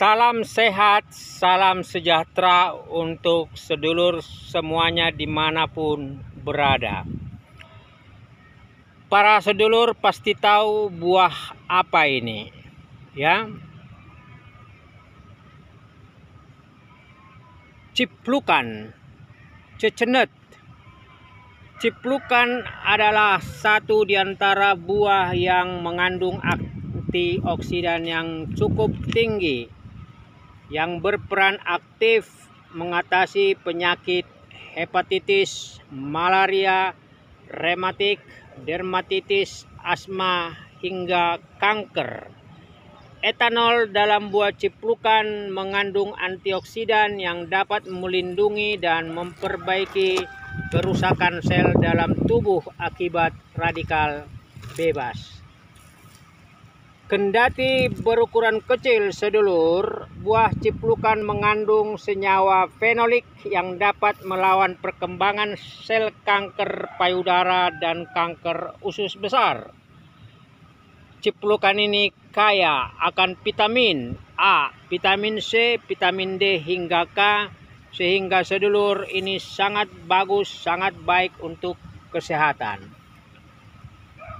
Salam sehat, salam sejahtera untuk sedulur semuanya dimanapun berada. Para sedulur pasti tahu buah apa ini, ya. Ciplukan, cecenet. Ciplukan adalah satu di antara buah yang mengandung antioksidan yang cukup tinggi yang berperan aktif mengatasi penyakit hepatitis, malaria, rematik, dermatitis, asma, hingga kanker. Etanol dalam buah ciplukan mengandung antioksidan yang dapat melindungi dan memperbaiki kerusakan sel dalam tubuh akibat radikal bebas. Kendati berukuran kecil sedulur, buah ciplukan mengandung senyawa fenolik yang dapat melawan perkembangan sel kanker payudara dan kanker usus besar. Ciplukan ini kaya akan vitamin A, vitamin C, vitamin D hingga K sehingga sedulur ini sangat bagus, sangat baik untuk kesehatan.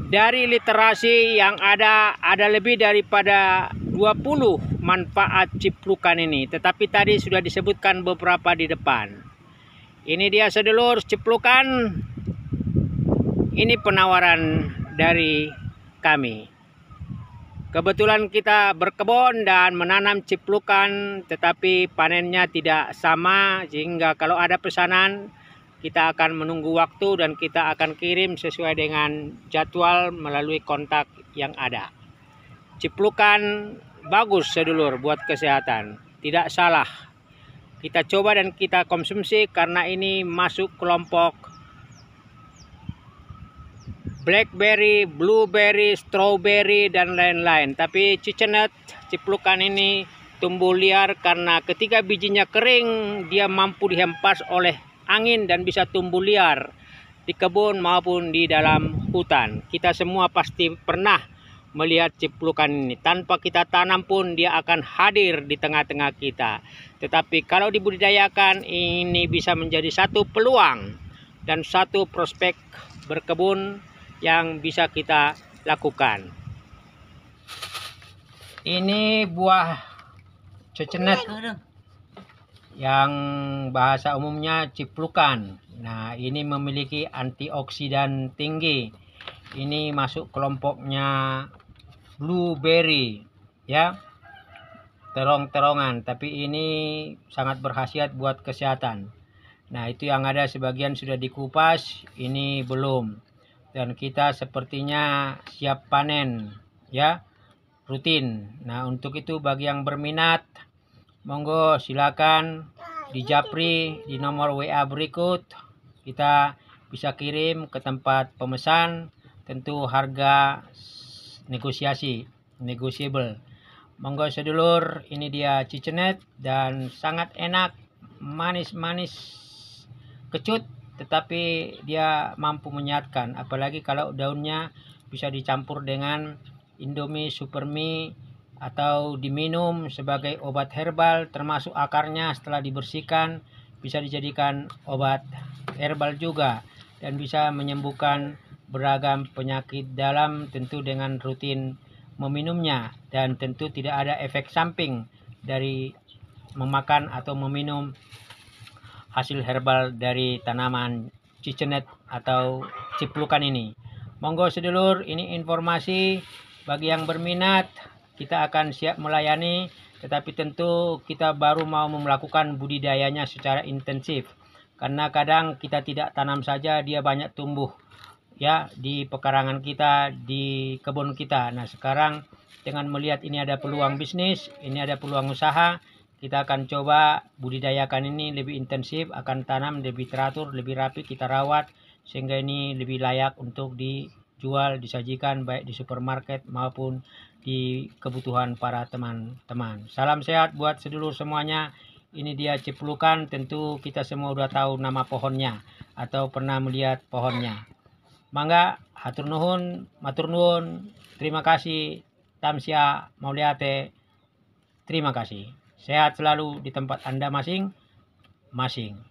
Dari literasi yang ada ada lebih daripada 20 manfaat ciplukan ini. Tetapi tadi sudah disebutkan beberapa di depan. Ini dia sedulur ciplukan. Ini penawaran dari kami. Kebetulan kita berkebun dan menanam ciplukan tetapi panennya tidak sama sehingga kalau ada pesanan kita akan menunggu waktu dan kita akan kirim sesuai dengan jadwal melalui kontak yang ada. Ciplukan bagus sedulur buat kesehatan tidak salah kita coba dan kita konsumsi karena ini masuk kelompok blackberry, blueberry, strawberry dan lain-lain tapi cicenet ciplukan ini tumbuh liar karena ketika bijinya kering dia mampu dihempas oleh angin dan bisa tumbuh liar di kebun maupun di dalam hutan kita semua pasti pernah melihat ciplukan ini. Tanpa kita tanam pun dia akan hadir di tengah-tengah kita. Tetapi kalau dibudidayakan ini bisa menjadi satu peluang dan satu prospek berkebun yang bisa kita lakukan. Ini buah cecenet yang bahasa umumnya ciplukan. Nah, ini memiliki antioksidan tinggi ini masuk kelompoknya blueberry ya terong-terongan tapi ini sangat berkhasiat buat kesehatan nah itu yang ada sebagian sudah dikupas ini belum dan kita sepertinya siap panen ya rutin nah untuk itu bagi yang berminat monggo silakan di Japri di nomor WA berikut kita bisa kirim ke tempat pemesan tentu harga negosiasi negotiable monggo sedulur ini dia cicenet dan sangat enak manis-manis kecut tetapi dia mampu menyatkan apalagi kalau daunnya bisa dicampur dengan indomie super mie atau diminum sebagai obat herbal termasuk akarnya setelah dibersihkan bisa dijadikan obat herbal juga dan bisa menyembuhkan beragam penyakit dalam tentu dengan rutin meminumnya dan tentu tidak ada efek samping dari memakan atau meminum hasil herbal dari tanaman cicenet atau ciplukan ini. Monggo sedulur, ini informasi bagi yang berminat, kita akan siap melayani, tetapi tentu kita baru mau melakukan budidayanya secara intensif. Karena kadang kita tidak tanam saja, dia banyak tumbuh ya di pekarangan kita, di kebun kita. Nah, sekarang dengan melihat ini ada peluang bisnis, ini ada peluang usaha, kita akan coba budidayakan ini lebih intensif, akan tanam lebih teratur, lebih rapi, kita rawat sehingga ini lebih layak untuk dijual, disajikan baik di supermarket maupun di kebutuhan para teman-teman. Salam sehat buat sedulur semuanya. Ini dia ciplukan, tentu kita semua sudah tahu nama pohonnya atau pernah melihat pohonnya mangga hatur nuhun matur nuhun terima kasih tamsia mauliate terima kasih sehat selalu di tempat anda masing-masing